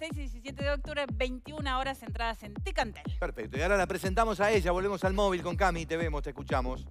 16 y 17 de octubre, 21 horas entradas en Ticantel. Perfecto, y ahora la presentamos a ella, volvemos al móvil con Cami, te vemos, te escuchamos.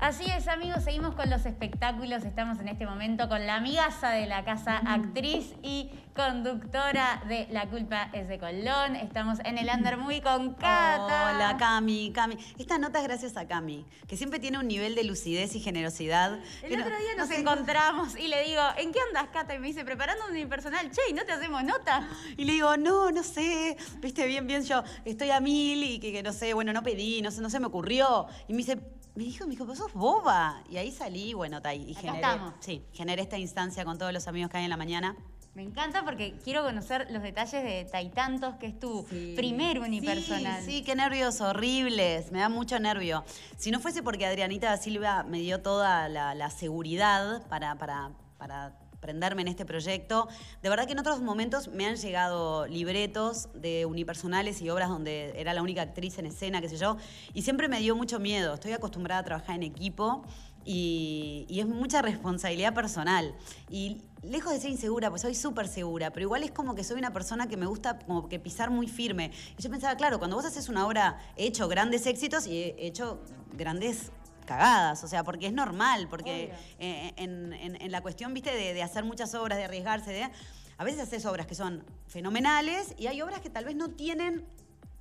Así es, amigos, seguimos con los espectáculos. Estamos en este momento con la amigaza de la casa, mm. actriz y conductora de La culpa es de Colón. Estamos en el Under Muy con Cata. Hola, Cami, Cami. Esta nota es gracias a Cami, que siempre tiene un nivel de lucidez y generosidad. El otro día nos, encontramos y le digo, ¿en qué andas, Cata? Y me dice, preparando mi personal, che, no te hacemos nota? Y le digo, no, no sé, viste bien, bien yo, estoy a mil y que, no sé, bueno, no pedí, no sé, no se me ocurrió. Y me dice, me dijo, me dijo, vos boba. Y ahí salí, bueno, Tai y generé, sí, esta instancia con todos los amigos que hay en la mañana. Me encanta porque quiero conocer los detalles de tantos que es tu primer unipersonal. Sí, sí, qué nervios horribles, me da mucho nervio. Si no fuese porque Adrianita da Silva me dio toda la, la seguridad para, para, para prenderme en este proyecto. De verdad que en otros momentos me han llegado libretos de unipersonales y obras donde era la única actriz en escena, qué sé yo, y siempre me dio mucho miedo. Estoy acostumbrada a trabajar en equipo y, es mucha responsabilidad personal. Y lejos de ser insegura, pues soy súper segura, pero igual es como que soy una persona que me gusta como que pisar muy firme. Y yo pensaba, claro, cuando vos haces una obra, he hecho grandes éxitos y he hecho grandes cagadas, o sea, porque es normal, porque eh, en, la cuestión, viste, de, hacer muchas obras, de arriesgarse, de, a veces haces obras que son fenomenales y hay obras que tal vez no tienen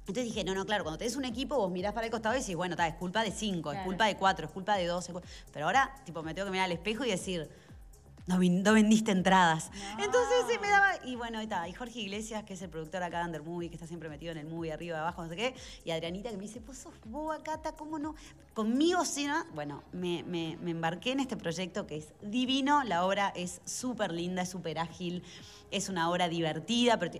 entonces dije, no, no, claro, cuando tenés un equipo, vos mirás para el costado y decís, bueno, está, es culpa de cinco, es culpa de cuatro, es culpa de dos. Pero ahora, tipo, me tengo que mirar al espejo y decir, no, vendiste entradas. Entonces se eh, me daba. Y bueno, ahí está. Y Jorge Iglesias, que es el productor acá de Under Movie, que está siempre metido en el movie, arriba, abajo, no sé qué. Y Adrianita, que me dice, pues sos boa, Cata, ¿cómo no? Conmigo, sí, no? Bueno, me, me embarqué en este proyecto que es divino. La obra es súper linda, es súper ágil. Es una obra divertida, pero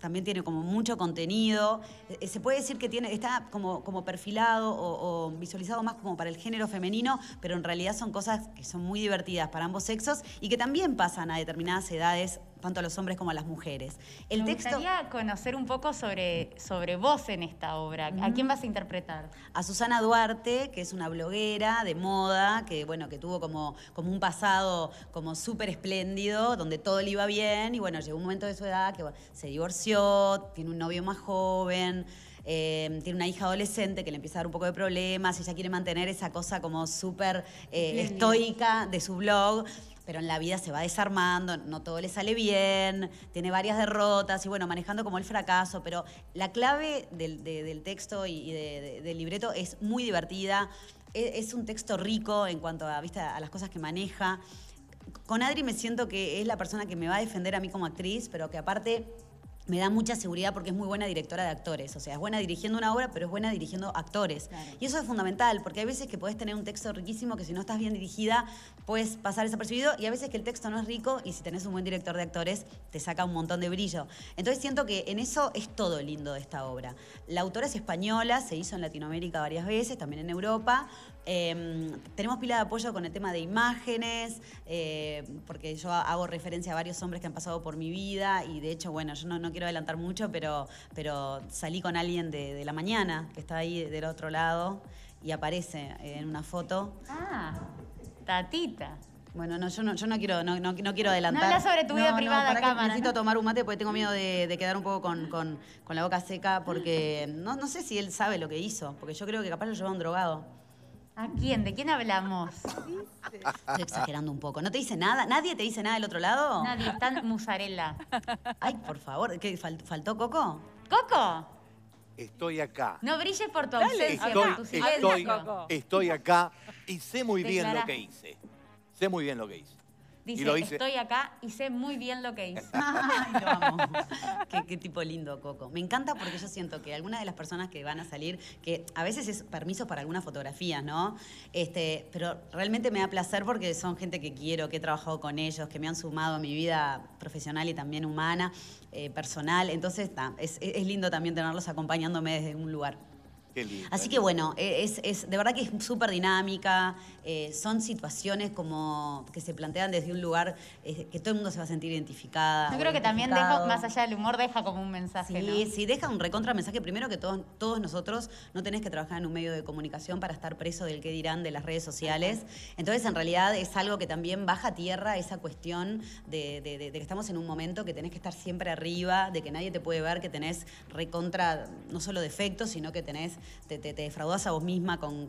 también tiene como mucho contenido. Eh, eh, se puede decir que tiene, está como, como perfilado o, visualizado más como para el género femenino, pero en realidad son cosas que son muy divertidas para ambos sexos y que también pasan a determinadas edades tanto a los hombres como a las mujeres. El Me texto... gustaría conocer un poco sobre, sobre vos en esta obra. ¿A quién vas a interpretar? A Susana Duarte, que es una bloguera de moda, que bueno, que tuvo como, como un pasado como súper espléndido, donde todo le iba bien, y bueno, llegó un momento de su edad que se divorció, tiene un novio más joven. Eh, tiene una hija adolescente que le empieza a dar un poco de problemas, ella quiere mantener esa cosa como súper eh, estoica de su blog pero en la vida se va desarmando, no todo le sale bien, tiene varias derrotas y bueno, manejando como el fracaso, pero la clave del, texto y del libreto es muy divertida, e, es, un texto rico en cuanto a, vista a las cosas que maneja. Con Adri me siento que es la persona que me va a defender a mí como actriz, pero que aparte me da mucha seguridad porque es muy buena directora de actores. O sea, es buena dirigiendo una obra, pero es buena dirigiendo actores. Y eso es fundamental, porque hay veces que puedes tener un texto riquísimo que si no estás bien dirigida, puedes pasar desapercibido. Y a veces que el texto no es rico y si tenés un buen director de actores, te saca un montón de brillo. Entonces siento que en eso es todo lindo de esta obra. La autora es española, se hizo en Latinoamérica varias veces, también en Europa, Em, tenemos pila de apoyo con el tema de imágenes, eh, porque yo hago referencia a varios hombres que han pasado por mi vida y de hecho, bueno, yo no, quiero adelantar mucho, pero, pero salí con alguien de, la mañana, que está ahí del otro lado y aparece eh, en una foto. Ah, tatita. Bueno, no, yo no, quiero, no, quiero adelantar. No habla sobre tu vida privada, cámara. Necesito tomar un mate porque tengo miedo de, quedar un poco con, la boca seca porque no, no sé si él sabe lo que hizo, porque yo creo que capaz lo llevaba un drogado. ¿A quién? ¿De quién hablamos? Estoy exagerando un poco. ¿No te dice nada? ¿Nadie te dice nada del otro lado? Nadie, Están musarela. Ay, por favor, ¿qué, ¿faltó Coco? ¡Coco! Estoy acá. No brilles por tu ausencia, Estoy, estoy, acá y sé muy bien lo que hice. Sé muy bien lo que hice. Dice, estoy acá y sé muy bien lo que hice. Ay, lo amo. Qué, tipo lindo, Coco. Me encanta porque yo siento que algunas de las personas que van a salir, que a veces es permiso para algunas fotografías, ¿no? Este, pero realmente me da placer porque son gente que quiero, que he trabajado con ellos, que me han sumado a mi vida profesional y también humana, eh, personal. Entonces, está es, es lindo también tenerlos acompañándome desde un lugar Así que bueno, e, es, de verdad que es súper dinámica, eh, son situaciones como que se plantean desde un lugar eh, que todo el mundo se va a sentir identificada. Yo creo que también deja, más allá del humor, deja como un mensaje. Sí, sí, deja un recontra mensaje. Primero que todos, todos nosotros no tenés que trabajar en un medio de comunicación para estar preso del qué dirán de las redes sociales. Entonces, en realidad es algo que también baja tierra esa cuestión de que estamos en un momento que tenés que estar siempre arriba, de que nadie te puede ver, que tenés recontra no solo defectos, sino que tenés te, te, defraudas a vos misma con,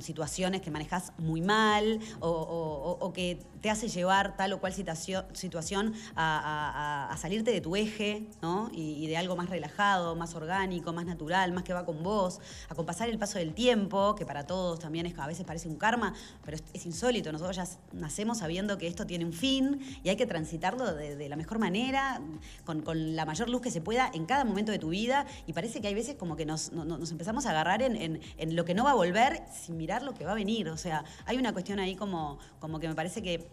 situaciones que manejas muy mal o, que te hace llevar tal o cual situación, a, salirte de tu eje ¿no? y, de algo más relajado, más orgánico, más natural, más que va con vos, a compasar el paso del tiempo, que para todos también es, a veces parece un karma, pero es, insólito. Nosotros ya nacemos sabiendo que esto tiene un fin y hay que transitarlo de, la mejor manera, con, la mayor luz que se pueda en cada momento de tu vida y parece que hay veces como que nos, nos empezamos empezamos a agarrar en, lo que no va a volver sin mirar lo que va a venir. O sea, hay una cuestión ahí como, como que me parece que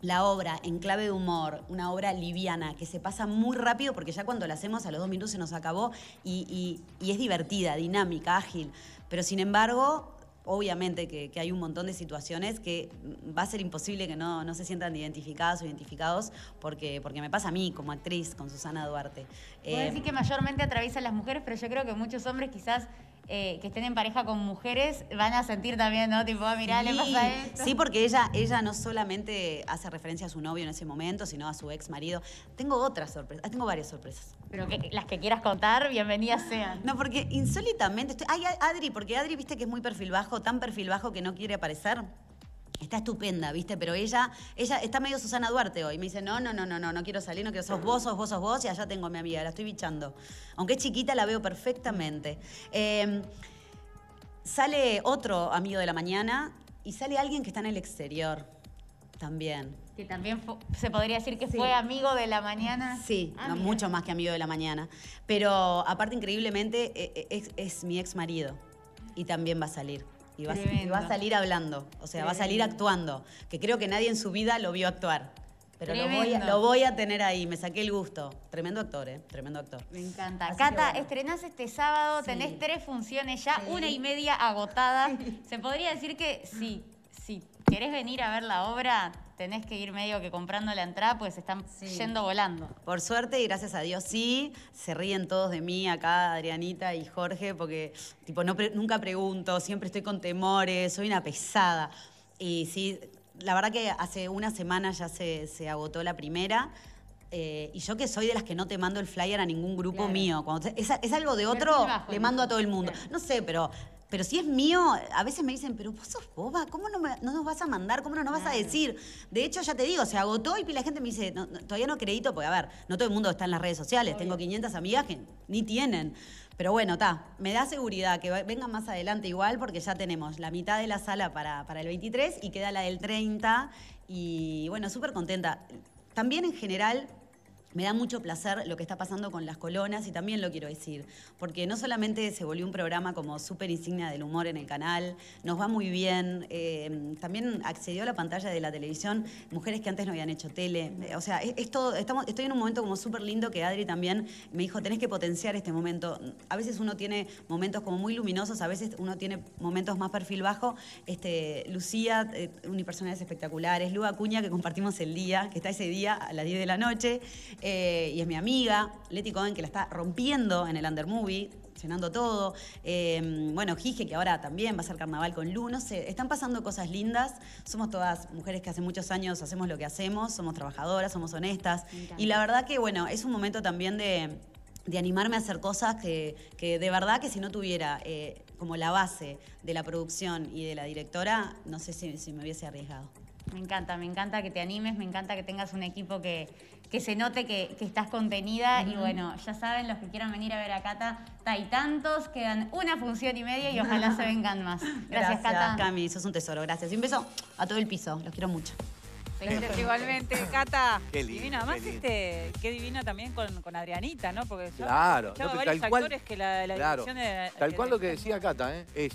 la obra en clave de humor, una obra liviana que se pasa muy rápido porque ya cuando la hacemos a los dos minutos se nos acabó y, es divertida, dinámica, ágil. Pero sin embargo, obviamente que, hay un montón de situaciones que va a ser imposible que no, no se sientan identificadas o identificados porque, porque me pasa a mí como actriz con Susana Duarte. Puedo decir eh, que mayormente atraviesan las mujeres, pero yo creo que muchos hombres quizás eh, que estén en pareja con mujeres van a sentir también, ¿no? Tipo, ah, mirá, le pasa esto. Sí, porque ella, ella no solamente hace referencia a su novio en ese momento, sino a su ex marido. Tengo otras sorpresas, tengo varias sorpresas. Pero las que quieras contar, bienvenidas sean. No, porque insólitamente estoy. Ay, Adri, porque Adri viste que es muy perfil bajo, tan perfil bajo que no quiere aparecer está estupenda, ¿viste? Pero ella, ella está medio Susana Duarte hoy. Me dice, no, no, no, no, no, quiero salir, no quiero, sos vos, sos vos, sos vos, y allá tengo a mi amiga, la estoy bichando. Aunque es chiquita, la veo perfectamente. Em, sale otro amigo de la mañana y sale alguien que está en el exterior también. Que también se podría decir que fue amigo de la mañana. Sí, ah, mucho más que amigo de la mañana. Pero aparte, increíblemente, e-, e-, es mi ex marido y también va a salir y va, a salir hablando, o sea, va a salir actuando, que creo que nadie en su vida lo vio actuar. Pero lo voy, a, tener ahí, me saqué el gusto. Tremendo actor, ¿eh? Tremendo actor. Me encanta. Cata, estrenás este sábado, tenés tres funciones ya, una y media agotada. Se podría decir que sí, sí. ¿Querés venir a ver la obra? tenés que ir medio que comprando la entrada pues están yendo volando. Por suerte y gracias a Dios sí, se ríen todos de mí acá, Adrianita y Jorge, porque tipo no nunca pregunto, siempre estoy con temores, soy una pesada. Y sí, la verdad que hace una semana ya se, agotó la primera. Eh, y yo que soy de las que no te mando el flyer a ningún grupo mío. es, algo de otro, le mando a todo el mundo. No sé, pero pero si es mío, a veces me dicen, pero vos sos boba, ¿cómo no, nos vas a mandar? ¿Cómo no nos vas a decir? De hecho, ya te digo, se agotó y la gente me dice, todavía no acredito, porque a ver, no todo el mundo está en las redes sociales, tengo 500 amigas que ni tienen. Pero bueno, está, me da seguridad que vengan más adelante igual, porque ya tenemos la mitad de la sala para, para el 23 y queda la del 30. Y bueno, súper contenta. También en general me da mucho placer lo que está pasando con las colonas y también lo quiero decir, porque no solamente se volvió un programa como súper insignia del humor en el canal, nos va muy bien, eh, también accedió a la pantalla de la televisión mujeres que antes no habían hecho tele. O sea, es, estoy en un momento como súper lindo que Adri también me dijo, tenés que potenciar este momento. A veces uno tiene momentos como muy luminosos, a veces uno tiene momentos más perfil bajo. Este, Lucía, eh, unipersonales espectaculares, Lu Acuña, que compartimos el día, que está ese día a las 10 de la noche. Eh, y es mi amiga, Leti Cohen, que la está rompiendo en el under movie llenando todo. Eh, bueno, Gige, que ahora también va a ser carnaval con Lu, no sé, están pasando cosas lindas. Somos todas mujeres que hace muchos años hacemos lo que hacemos, somos trabajadoras, somos honestas. Y la verdad que, bueno, es un momento también de, animarme a hacer cosas que, de verdad que si no tuviera eh, como la base de la producción y de la directora, no sé si me hubiese arriesgado. Me encanta, me encanta que te animes, me encanta que tengas un equipo que, que se note que, estás contenida. Y bueno, ya saben, los que quieran venir a ver a Cata, hay tantos, quedan una función y media y ojalá se vengan más. Gracias, gracias Cata. Cami, sos un tesoro, gracias. Y un beso a todo el piso, los quiero mucho. igualmente, Cata. Qué divino. Además, este, qué divino también con, Adrianita, ¿no? Porque claro, no, varios actores que la, la de, Tal cual lo que decía Cata, ¿eh?